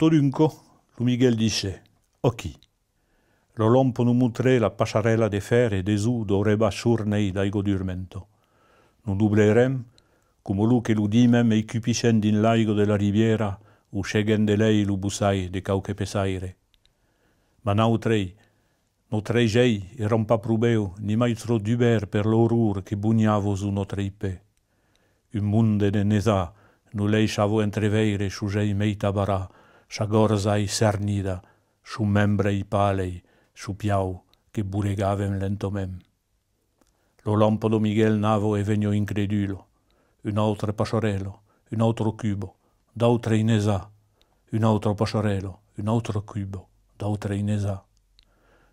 Torinco, Miguel dice Occhi. Lo lamponu mutre la pasciarella de fer e desu doreba surnei dai godurmento. Non dublerem, come lu che ludimem e cupiscen din laigo della riviera, u scegen de lei lubusai de cauche pesaire. Ma nautrei, notrei gei e rompa prubeu, ni mai tro duber per l'orur che bugnavo su ipe. Un munde de nesa, nu lei chavo entreveire, su sugei mei tabara, sernida, su shu i palei, su piau, che bulegavem lentomem. Lo lampo Miguel navo e vegno incredulo, un altro pasciorello, un altro cubo, d'autre inesa, un altro pasciorello, un altro cubo, d'autre inesa.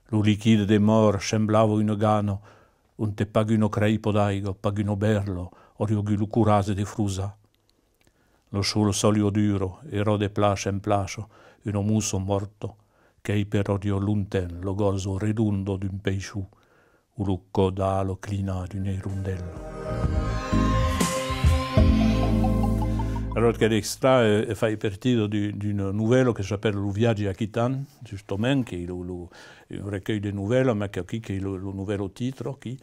Lo liquido de mor semblavo un gano, un te paguino creipo d'aigo, paguno berlo, oriogulu curase de frusa lo sul solio duro, erode place en placio, uno muso morto, che per odio lunten lo gozo redundo d'un pesciù, urucco d'alo clina d'un erundello. Alors, que l'extra euh, partie d'une nouvelle qui di qui novella qui un recueil de nouvelles, mais qui qui le nouvel titre, qui,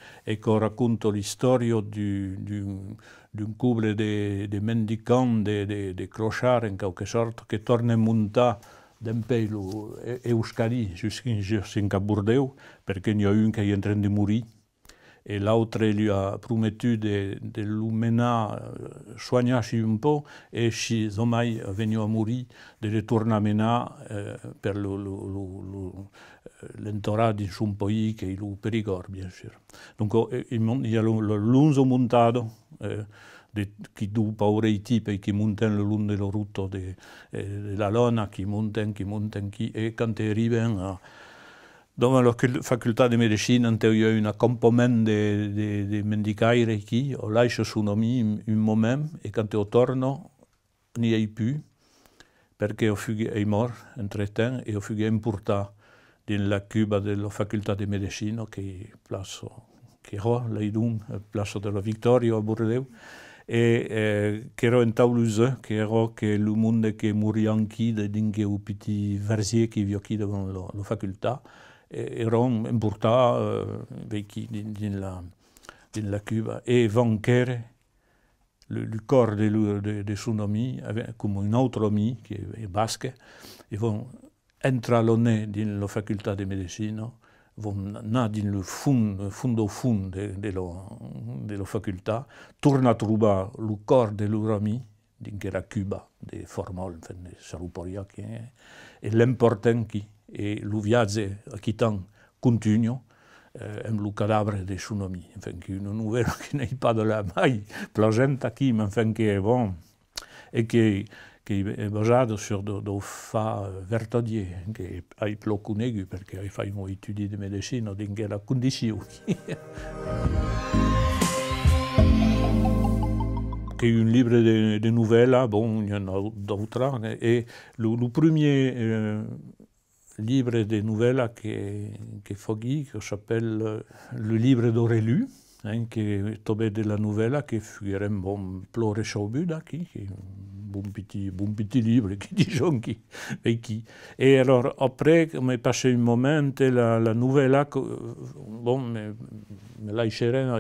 raconte l'histoire d'un couple de mendicants, de crochards en quelque sorte, qui sorta, monta d'un pays euh, e-, euskadi jusqu'à Bourdeu, parce qu'il y a un qui est en train de mourir. e l'autre lui a promettu de, de l'emmèner euh, soigner un po' e chez Zomai est venu a mourir, de retourner à Mena euh, per l'entourage le, un le, che pays qui est pericor, bien sûr. Donc oh, il y a l'unzo montato, eh, de, qui du paure i tipi qui montent le long de della route de, eh, de la lona, qui montent, qui montent, qui, et quand ils arrivent à lo facultat de me te un a compomment de mendicar irequi, o laai tsunmi un mom e quand te o tono n’ ai pu per eu fu e mortrt entre temps e eu fuè importarta din la Cuba de lo facultat de me pla e, eh, de latòria Burreu e qu'ro en taulus quero que lomund que muri qui e dinque o petit ver que vi qui devant lo facultat. era importante dans la Cuba ils vont le, le, corps de, son ami, avec, comme un autre ami qui est, basque, ils vont entrer dans la faculté de médecine, vont dans le fond, au fond de, la, faculté, tourner à trouver le corps de leur ami, qui à Cuba, de Formol, enfin, de Saruporia, et l'important qui E lo viaze qui un continu en eh, lo cadavre de tnomi qu un nouvè que n'ahi pas de la mai plaè qui enfen qu è bon e basado sur do fa vertadi que ai plo conegu perqu e fai bon udi de me o dinguè la condicion. Quei un libre de nouvèla bon d'ran eh, e lo primiè eh, livre de nouvelles que, que Foggy, qui s'appelle euh, Le livre d'Aurélu, hein, qui est tombé de la nouvelle, qui est un bon pleurer au but, bon petit, bon petit livre qui Jean qui, et qui. Et alors après, il mais passé un moment, la, la nouvelle, euh, bon, mais, là là,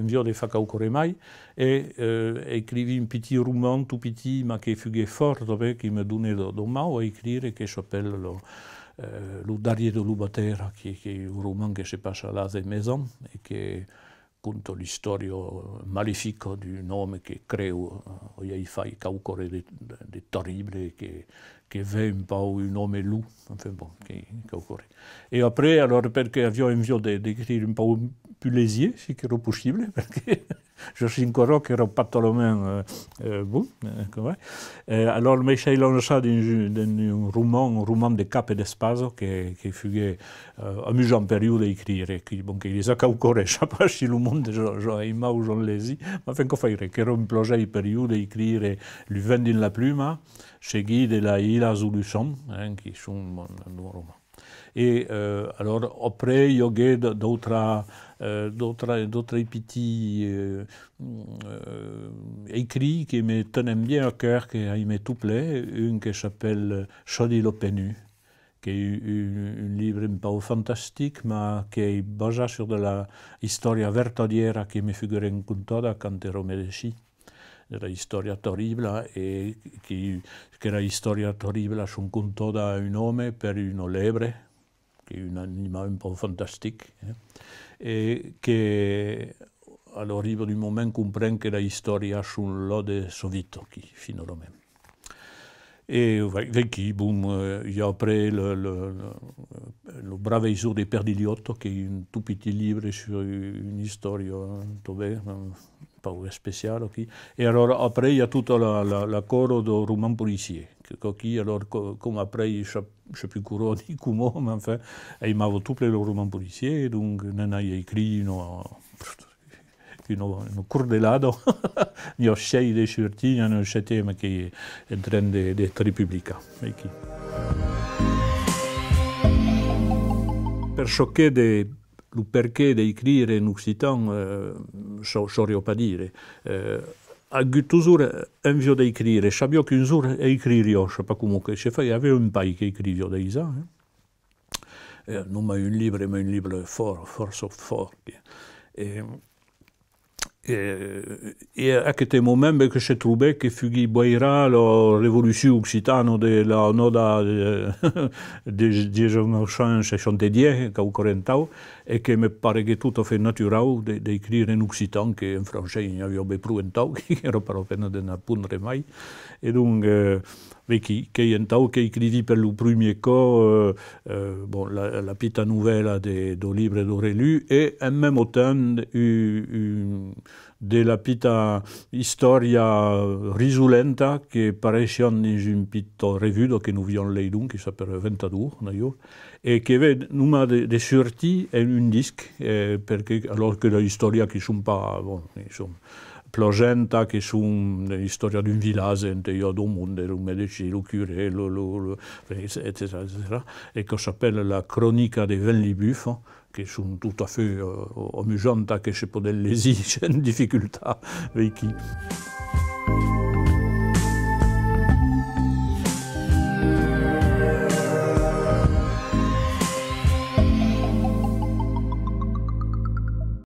un vieux de Fakao Koremai, et euh, écrit un petit roman tout petit, mais qui été fort, hein, qui me donnait de, mal à écrire, et qui s'appelle euh, de Lubatera, qui, qui est un roman que se passe à la maison, et qui l'istori malefica du nom que creèu eh, fai cauòrer de terrible que ven pau un nom lo bon cau cor. E après alors per qu que avion envio d deécririr un pa un puléziier si qu' possible. Joshinko era un pas tellement euh, euh, bon, euh, alors Michel Onsa d'un roumain, un roumain de cap et d'espace, qui, qui fugait euh, amusant période d'écrire, d'écrire, qui, bon, qui les a caucoré, je ne sais pas si le monde, j'aima ou j'en dit, mais enfin, qu'on fait, qui era un projet période d'écrire, lui vendin la plume, hein, chez Guy de la Ila Zuluchon, hein, qui sont un nouveau roman. Et euh, alors après, il y a d'autres d'autres petits euh, euh, écrits qui me tenaient bien à cœur, qui me tout plaît. Une qui s'appelle Chodilopenu, qui est un livre un peu fantastique, mais qui est basé sur de la historia vertodiera » qui me figure en cas quand ero ici. la historia torbla e che la historia torbla son un contò da un home per un lèbre e un animal un po fantas eh? e che a l'oriivo du moment compren que la historia un lode sovito chi fino e ve qui yopre lo brave isur de perliotto che un tuiti livre sur un histori to... paura speciale qui. E allora a tutto il coro del roman policier, che qui allora come avrei c'è più curo di come, ma fa, e mi avevo tutto il roman policier, donc, non hai escritto fino a un cordelato, ne ho sei dei certini, ne ho sei temi che entrano di Repubblica. Per ciò che il perché di scrivere in occitan eh, so, so pa dire. Eh, a Guttusur invio di scrivere, sapevo che un sur e scrivere io, ma comunque se fai, avevo un paio che scrivevo da Isa, eh? eh, non mai un libro, ma un libro forte, forse forte. Ehm, For, e a aquest moment que se troubè que fugui boira la révolution occitano de la noda euh, de cau correntau e que me paregué tout a fait de écrire en occitan que en français n'y avait pas prouentau qui era pas la peine de n'apprendre mai et donc euh, qui tau qui écrivit per le premier cas euh, euh, bon, la, la pita nouvelle de, de Libre d'Aurélu et en même autant une de la petite histoire risulenta qui paraissait dans une petite revue que nous vions leidon, qui s'appelle Ventadour, d'ailleurs, et qui avait une de, de sortie et un disque, eh, parce que alors que la histoire qui sont pas... Bon, eh, sont plogenta qui sont storia di d'un village entre io do mondo, le medici, le curé, lo, curé, etc., etc., et e s'appelle « La chronique des 20 dei qui sont tout à fait euh, amusantes amusantes, hein, que je peux des lésions difficulté avec qui.